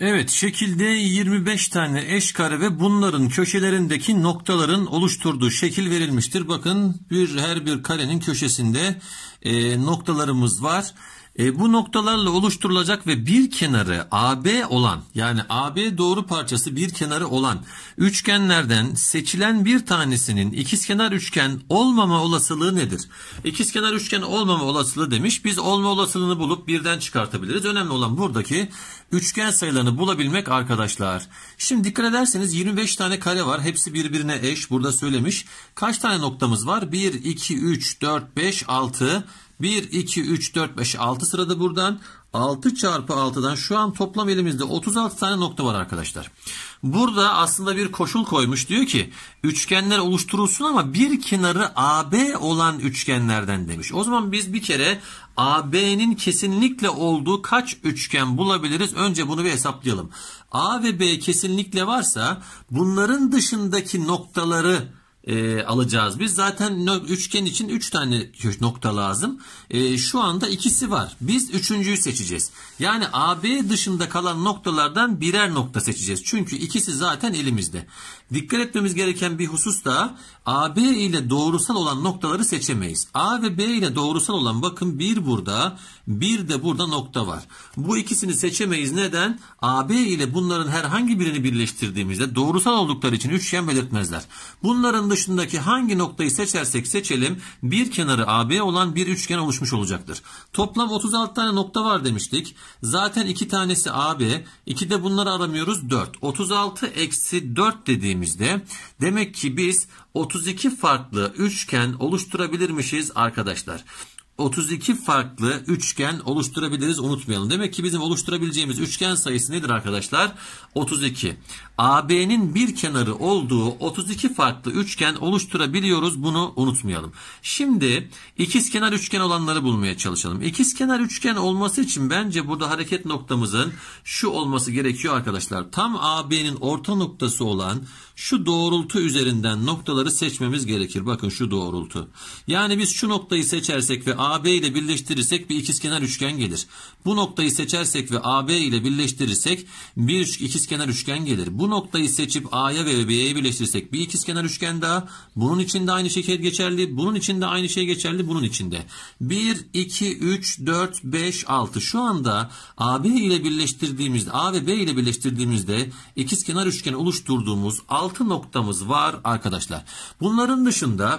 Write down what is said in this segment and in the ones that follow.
Evet şekilde 25 tane eş kare ve bunların köşelerindeki noktaların oluşturduğu şekil verilmiştir. Bakın bir her bir karenin köşesinde e, noktalarımız var. E, bu noktalarla oluşturulacak ve bir kenarı AB olan yani AB doğru parçası bir kenarı olan üçgenlerden seçilen bir tanesinin ikizkenar üçgen olmama olasılığı nedir? İkizkenar üçgen olmama olasılığı demiş. Biz olma olasılığını bulup birden çıkartabiliriz. Önemli olan buradaki üçgen sayılarını bulabilmek arkadaşlar. Şimdi dikkat ederseniz 25 tane kare var. Hepsi birbirine eş. Burada söylemiş. Kaç tane noktamız var? 1, 2, 3, 4, 5, 6 1, 2, 3, 4, 5, 6 sırada buradan 6 çarpı 6'dan şu an toplam elimizde 36 tane nokta var arkadaşlar. Burada aslında bir koşul koymuş diyor ki üçgenler oluşturulsun ama bir kenarı AB olan üçgenlerden demiş. O zaman biz bir kere AB'nin kesinlikle olduğu kaç üçgen bulabiliriz? Önce bunu bir hesaplayalım. A ve B kesinlikle varsa bunların dışındaki noktaları e, alacağız. Biz zaten üçgen için 3 üç tane nokta lazım. E, şu anda ikisi var. Biz üçüncüyü seçeceğiz. Yani AB dışında kalan noktalardan birer nokta seçeceğiz. Çünkü ikisi zaten elimizde. Dikkat etmemiz gereken bir husus da AB ile doğrusal olan noktaları seçemeyiz. A ve B ile doğrusal olan bakın bir burada bir de burada nokta var. Bu ikisini seçemeyiz. Neden? AB ile bunların herhangi birini birleştirdiğimizde doğrusal oldukları için üçgen belirtmezler. Bunların dışındaki hangi noktayı seçersek seçelim bir kenarı AB olan bir üçgen oluşmuş olacaktır. Toplam 36 tane nokta var demiştik. Zaten 2 tanesi AB, 2 de bunları aramıyoruz 4. 36 eksi 4 dediğimizde demek ki biz 32 farklı üçgen oluşturabilirmişiz arkadaşlar. 32 farklı üçgen oluşturabiliriz unutmayalım. Demek ki bizim oluşturabileceğimiz üçgen sayısı nedir arkadaşlar? 32. AB'nin bir kenarı olduğu 32 farklı üçgen oluşturabiliyoruz. Bunu unutmayalım. Şimdi ikizkenar üçgen olanları bulmaya çalışalım. İkizkenar üçgen olması için bence burada hareket noktamızın şu olması gerekiyor arkadaşlar. Tam AB'nin orta noktası olan şu doğrultu üzerinden noktaları seçmemiz gerekir. Bakın şu doğrultu. Yani biz şu noktayı seçersek ve AB ile birleştirirsek bir ikizkenar üçgen gelir. Bu noktayı seçersek ve AB ile birleştirirsek bir ikizkenar üçgen gelir. Bu noktayı seçip A'ya ve B'ye birleştirirsek bir ikizkenar üçgen daha. Bunun için de aynı şekil geçerli. Bunun için de aynı şey geçerli. Bunun için de. 1, 2, 3, 4, 5, 6. Şu anda AB ile birleştirdiğimizde A ve B ile birleştirdiğimizde ikizkenar üçgen oluşturduğumuz 6 6 noktamız var arkadaşlar. Bunların dışında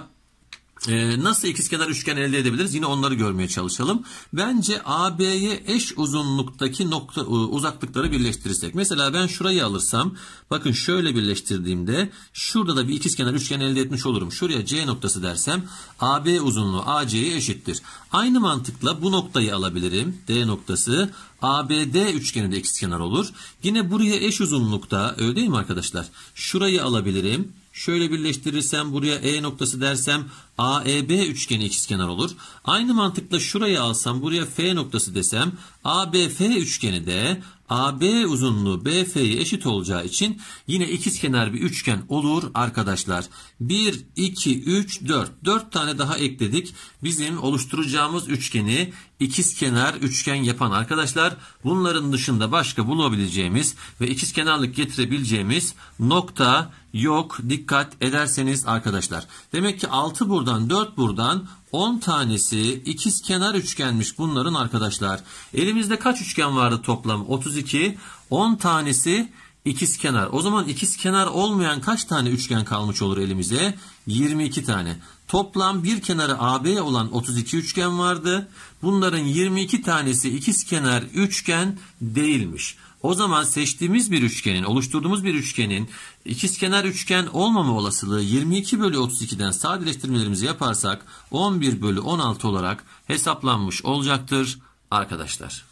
e, nasıl ikizkenar üçgen elde edebiliriz? Yine onları görmeye çalışalım. Bence AB'ye eş uzunluktaki nokta e, uzaklıkları birleştirirsek. Mesela ben şurayı alırsam bakın şöyle birleştirdiğimde şurada da bir ikizkenar üçgen elde etmiş olurum. Şuraya C noktası dersem AB uzunluğu AC'ye eşittir. Aynı mantıkla bu noktayı alabilirim. D noktası ABD üçgeni de ikizkenar olur. Yine buraya eş uzunlukta öyle değil mi arkadaşlar? Şurayı alabilirim. Şöyle birleştirirsem buraya E noktası dersem AEB üçgeni ikizkenar olur. Aynı mantıkla şurayı alsam buraya F noktası desem ABF üçgeni de AB uzunluğu BF'ye eşit olacağı için yine ikizkenar bir üçgen olur arkadaşlar. 1, 2, 3, 4. 4 tane daha ekledik. Bizim oluşturacağımız üçgeni ikizkenar üçgen yapan arkadaşlar bunların dışında başka bulabileceğimiz ve ikizkenarlık getirebileceğimiz nokta yok. Dikkat ederseniz arkadaşlar. Demek ki 6 burada buradan 4 buradan 10 tanesi ikiz kenar üçgenmiş bunların arkadaşlar. Elimizde kaç üçgen vardı toplam? 32. 10 tanesi ikiz kenar. O zaman ikiz kenar olmayan kaç tane üçgen kalmış olur elimize? 22 tane. Toplam bir kenarı AB olan 32 üçgen vardı. Bunların 22 tanesi ikiz kenar üçgen değilmiş. O zaman seçtiğimiz bir üçgenin, oluşturduğumuz bir üçgenin ikizkenar üçgen olmama olasılığı 22 bölü 32'den sadeleştirmelerimizi yaparsak 11 bölü 16 olarak hesaplanmış olacaktır arkadaşlar.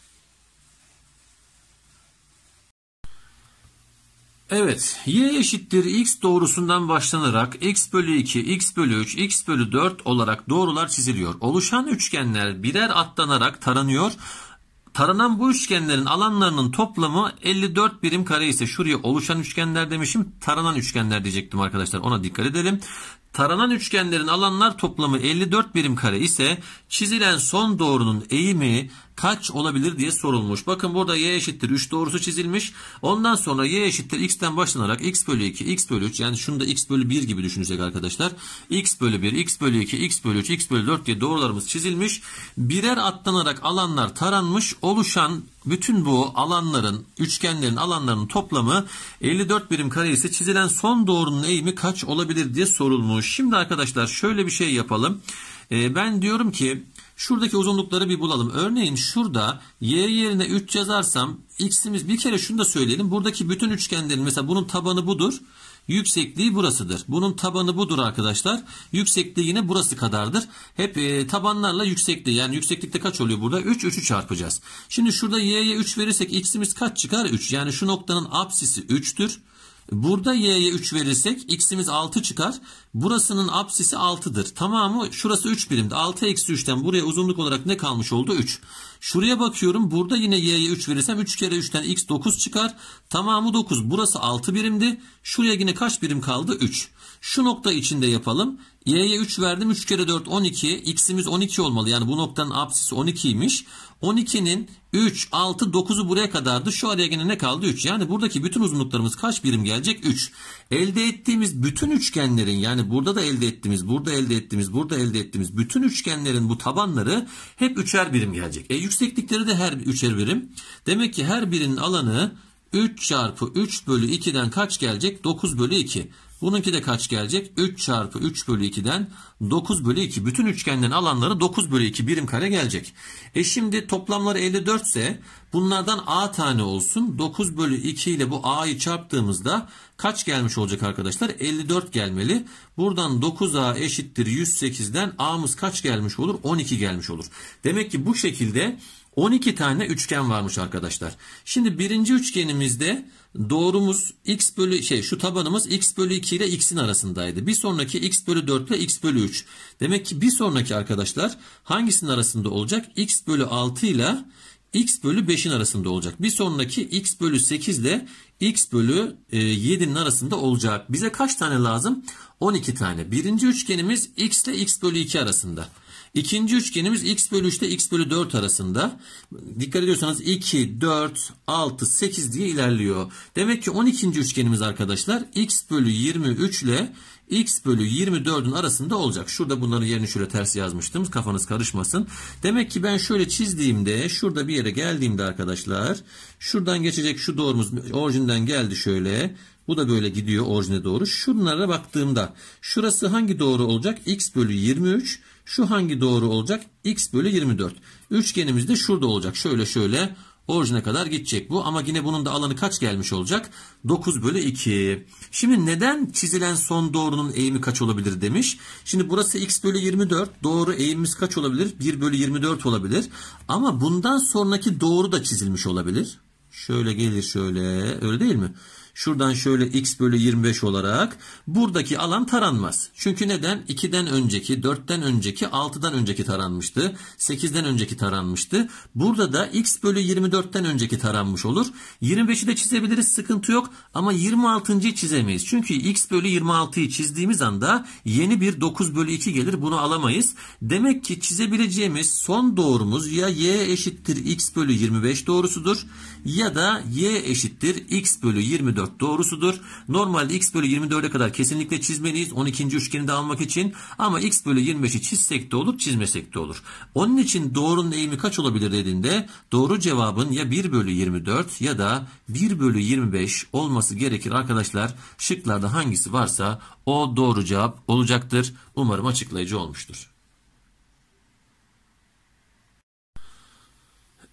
Evet y eşittir x doğrusundan başlanarak x bölü 2, x bölü 3, x bölü 4 olarak doğrular çiziliyor. Oluşan üçgenler birer atlanarak taranıyor Taranan bu üçgenlerin alanlarının toplamı 54 birim kare ise şuraya oluşan üçgenler demişim. Taranan üçgenler diyecektim arkadaşlar. Ona dikkat edelim. Taranan üçgenlerin alanlar toplamı 54 birim kare ise çizilen son doğrunun eğimi kaç olabilir diye sorulmuş. Bakın burada y eşittir 3 doğrusu çizilmiş. Ondan sonra y eşittir x'ten başlanarak x bölü 2, x bölü 3 yani şunu da x bölü 1 gibi düşünecek arkadaşlar. x bölü 1, x bölü 2, x bölü 3, x bölü 4 diye doğrularımız çizilmiş. Birer atlanarak alanlar taranmış. Oluşan bütün bu alanların, üçgenlerin alanlarının toplamı 54 birim kare ise çizilen son doğrunun eğimi kaç olabilir diye sorulmuş. Şimdi arkadaşlar şöyle bir şey yapalım. Ee, ben diyorum ki Şuradaki uzunlukları bir bulalım. Örneğin şurada y yerine 3 yazarsam x'imiz bir kere şunu da söyleyelim. Buradaki bütün üçgenlerin mesela bunun tabanı budur. Yüksekliği burasıdır. Bunun tabanı budur arkadaşlar. Yüksekliği yine burası kadardır. Hep e, tabanlarla yüksekliği yani yükseklikte kaç oluyor burada? 3, 3'ü çarpacağız. Şimdi şurada y'ye 3 verirsek x'imiz kaç çıkar? 3. Yani şu noktanın apsisi 3'tür. Burada y'ye 3 verirsek x'imiz 6 çıkar. Burasının apsisi 6'dır. Tamamı şurası 3 birimdi. 6 eksi 3'ten buraya uzunluk olarak ne kalmış oldu? 3. Şuraya bakıyorum. Burada yine y'ye 3 verirsem 3 kere 3'ten x 9 çıkar. Tamamı 9. Burası 6 birimdi. Şuraya yine kaç birim kaldı? 3. Şu nokta içinde yapalım. Y'ye 3 verdim. 3 kere 4 12. X'imiz 12 olmalı. Yani bu noktanın apsisi 12'ymiş. 12'nin 3, 6, 9'u buraya kadardı. Şu araya yine ne kaldı? 3. Yani buradaki bütün uzunluklarımız kaç birim gelecek? 3. Elde ettiğimiz bütün üçgenlerin yani burada da elde ettiğimiz, burada elde ettiğimiz, burada elde ettiğimiz bütün üçgenlerin bu tabanları hep üçer birim gelecek. E Yükseklikleri de her üçer birim. Demek ki her birinin alanı 3 çarpı 3 bölü 2'den kaç gelecek? 9 bölü 2. Bununki de kaç gelecek? 3 çarpı 3 bölü 2'den 9 bölü 2. Bütün üçgenlerin alanları 9 bölü 2 birim kare gelecek. E şimdi toplamları 54 ise bunlardan a tane olsun. 9 bölü 2 ile bu a'yı çarptığımızda kaç gelmiş olacak arkadaşlar? 54 gelmeli. Buradan 9a eşittir 108'den a'mız kaç gelmiş olur? 12 gelmiş olur. Demek ki bu şekilde 12 tane üçgen varmış arkadaşlar. Şimdi birinci üçgenimizde doğrumuz x bölü şey şu tabanımız x bölü 2 ile x'in arasındaydı. Bir sonraki x bölü 4 ile x bölü 3. Demek ki bir sonraki arkadaşlar hangisinin arasında olacak? x bölü 6 ile x bölü 5'in arasında olacak. Bir sonraki x bölü 8 ile x bölü 7'nin e, arasında olacak. Bize kaç tane lazım? 12 tane. Birinci üçgenimiz x ile x bölü 2 arasında. İkinci üçgenimiz x bölü 3 ile x bölü 4 arasında. Dikkat ediyorsanız 2, 4, 6, 8 diye ilerliyor. Demek ki 12. üçgenimiz arkadaşlar x bölü 23 ile x bölü 24'ün arasında olacak. Şurada bunların yerini şöyle ters yazmıştım. Kafanız karışmasın. Demek ki ben şöyle çizdiğimde şurada bir yere geldiğimde arkadaşlar şuradan geçecek şu doğrumuz orijinden geldi şöyle. Bu da böyle gidiyor orijine doğru. Şunlara baktığımda şurası hangi doğru olacak? x bölü 23 şu hangi doğru olacak? X bölü 24. Üçgenimiz de şurada olacak. Şöyle şöyle orijine kadar gidecek bu. Ama yine bunun da alanı kaç gelmiş olacak? 9 bölü 2. Şimdi neden çizilen son doğrunun eğimi kaç olabilir demiş. Şimdi burası x bölü 24. Doğru eğimimiz kaç olabilir? 1 bölü 24 olabilir. Ama bundan sonraki doğru da çizilmiş olabilir. Şöyle gelir şöyle. Öyle değil mi? Şuradan şöyle x bölü 25 olarak buradaki alan taranmaz. Çünkü neden? 2'den önceki, 4'ten önceki, 6'dan önceki taranmıştı. 8'den önceki taranmıştı. Burada da x bölü 24'ten önceki taranmış olur. 25'i de çizebiliriz sıkıntı yok ama 26.'yı çizemeyiz. Çünkü x bölü 26'yı çizdiğimiz anda yeni bir 9 bölü 2 gelir bunu alamayız. Demek ki çizebileceğimiz son doğrumuz ya y eşittir x bölü 25 doğrusudur ya da y eşittir x bölü 24 24 doğrusudur. Normalde x bölü 24'e kadar kesinlikle çizmeliyiz 12. üçgeni de almak için. Ama x bölü 25'i çizsek de olur çizmesek de olur. Onun için doğrunun eğimi kaç olabilir dediğinde doğru cevabın ya 1 bölü 24 ya da 1 bölü 25 olması gerekir arkadaşlar. Şıklarda hangisi varsa o doğru cevap olacaktır. Umarım açıklayıcı olmuştur.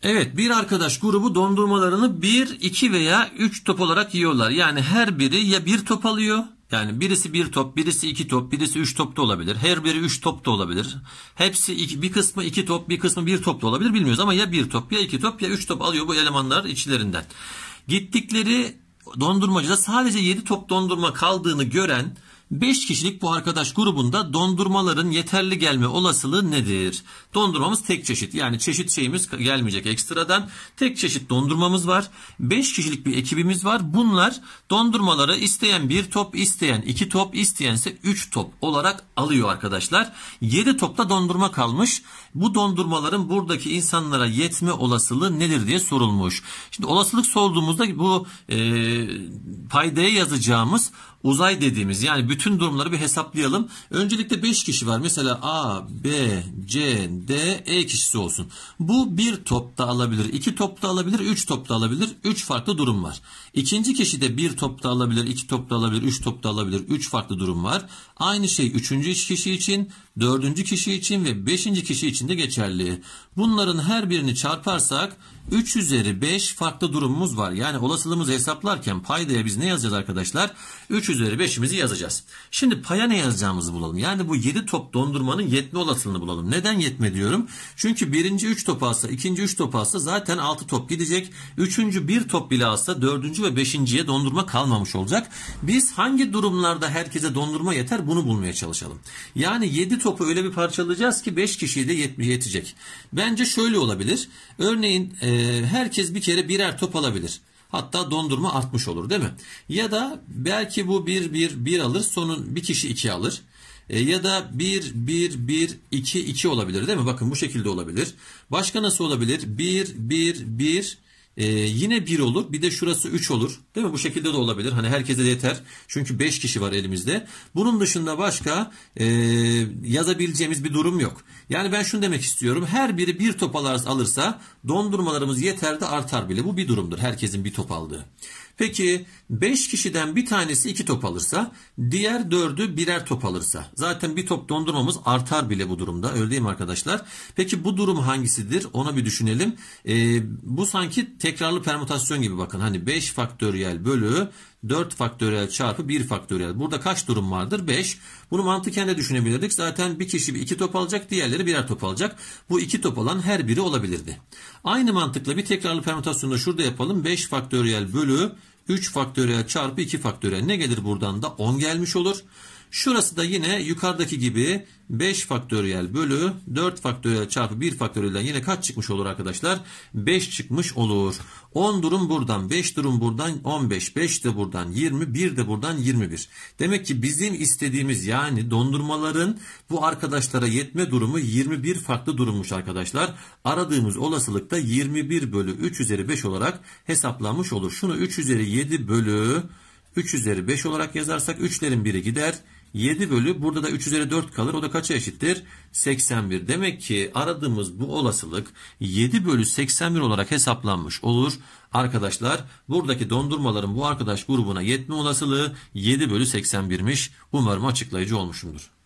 Evet bir arkadaş grubu dondurmalarını 1, 2 veya 3 top olarak yiyorlar. Yani her biri ya bir top alıyor yani birisi bir top, birisi iki top, birisi üç top da olabilir. Her biri üç top da olabilir. Hepsi iki, bir kısmı iki top, bir kısmı bir top da olabilir bilmiyoruz ama ya bir top, ya iki top, ya üç top alıyor bu elemanlar içlerinden. Gittikleri dondurmacıda sadece yedi top dondurma kaldığını gören 5 kişilik bu arkadaş grubunda dondurmaların yeterli gelme olasılığı nedir? Dondurmamız tek çeşit. Yani çeşit şeyimiz gelmeyecek ekstradan. Tek çeşit dondurmamız var. 5 kişilik bir ekibimiz var. Bunlar dondurmaları isteyen bir top, isteyen iki top, isteyense 3 top olarak alıyor arkadaşlar. 7 topta dondurma kalmış. Bu dondurmaların buradaki insanlara yetme olasılığı nedir diye sorulmuş. Şimdi olasılık sorduğumuzda bu e, paydaya yazacağımız uzay dediğimiz yani bütün durumları bir hesaplayalım. Öncelikle 5 kişi var. Mesela A, B, C, D, E kişisi olsun. Bu bir topta alabilir, iki topta alabilir, üç topta alabilir. Üç farklı durum var. İkinci kişi de bir top da alabilir, iki top da alabilir, üç top da alabilir. Üç farklı durum var. Aynı şey üçüncü kişi için, dördüncü kişi için ve beşinci kişi için de geçerli. Bunların her birini çarparsak 3 üzeri 5 farklı durumumuz var. Yani olasılığımızı hesaplarken paydaya biz ne yazacağız arkadaşlar? 3 üzeri 5'imizi yazacağız. Şimdi paya ne yazacağımızı bulalım. Yani bu 7 top dondurmanın yetme olasılığını bulalım. Neden yetme diyorum? Çünkü birinci 3 top alsa, ikinci 3 top alsa zaten 6 top gidecek. Üçüncü 1 top bile alsa, dördüncü ve beşinciye dondurma kalmamış olacak. Biz hangi durumlarda herkese dondurma yeter bunu bulmaya çalışalım. Yani yedi topu öyle bir parçalayacağız ki beş kişiye de yet yetecek. Bence şöyle olabilir. Örneğin e, herkes bir kere birer top alabilir. Hatta dondurma artmış olur değil mi? Ya da belki bu bir bir bir alır sonun bir kişi iki alır. E, ya da 1 1 1 2 2 olabilir değil mi? Bakın bu şekilde olabilir. Başka nasıl olabilir? 1 1 1 ee, yine 1 olur. Bir de şurası 3 olur. Değil mi? Bu şekilde de olabilir. Hani herkese de yeter. Çünkü 5 kişi var elimizde. Bunun dışında başka e, yazabileceğimiz bir durum yok. Yani ben şunu demek istiyorum. Her biri bir top alırsa dondurmalarımız yeter de artar bile. Bu bir durumdur. Herkesin bir top aldığı. Peki 5 kişiden bir tanesi 2 top alırsa diğer 4'ü birer top alırsa zaten bir top dondurmamız artar bile bu durumda öyle değil mi arkadaşlar? Peki bu durum hangisidir ona bir düşünelim. Ee, bu sanki tekrarlı permütasyon gibi bakın hani 5 faktöriyel bölü 4 faktöriyel çarpı 1 faktöriyel. Burada kaç durum vardır? 5. Bunu mantıken de düşünebilirdik. Zaten bir kişi 2 top alacak, diğerleri birer top alacak. Bu 2 top alan her biri olabilirdi. Aynı mantıkla bir tekrarlı permütasyonu da şurada yapalım. 5 faktöriyel bölü 3 faktöriyel çarpı 2 faktöriyel. Ne gelir buradan da? 10 gelmiş olur. Şurası da yine yukarıdaki gibi 5 faktöriyel bölü 4 faktöriyel çarpı 1 faktöriyelden yine kaç çıkmış olur arkadaşlar? 5 çıkmış olur. 10 durum buradan, 5 durum buradan, 15, 5 de buradan, 20, 1 de buradan 21. Demek ki bizim istediğimiz yani dondurmaların bu arkadaşlara yetme durumu 21 farklı durummuş arkadaşlar. Aradığımız olasılık da 21 bölü 3 üzeri 5 olarak hesaplanmış olur. Şunu 3 üzeri 7 bölü 3 üzeri 5 olarak yazarsak 3'lerin biri gider. 7 bölü burada da 3 üzeri 4 kalır. O da kaça eşittir? 81. Demek ki aradığımız bu olasılık 7 bölü 81 olarak hesaplanmış olur. Arkadaşlar buradaki dondurmaların bu arkadaş grubuna yetme olasılığı 7 bölü 81'miş. Umarım açıklayıcı olmuşumdur.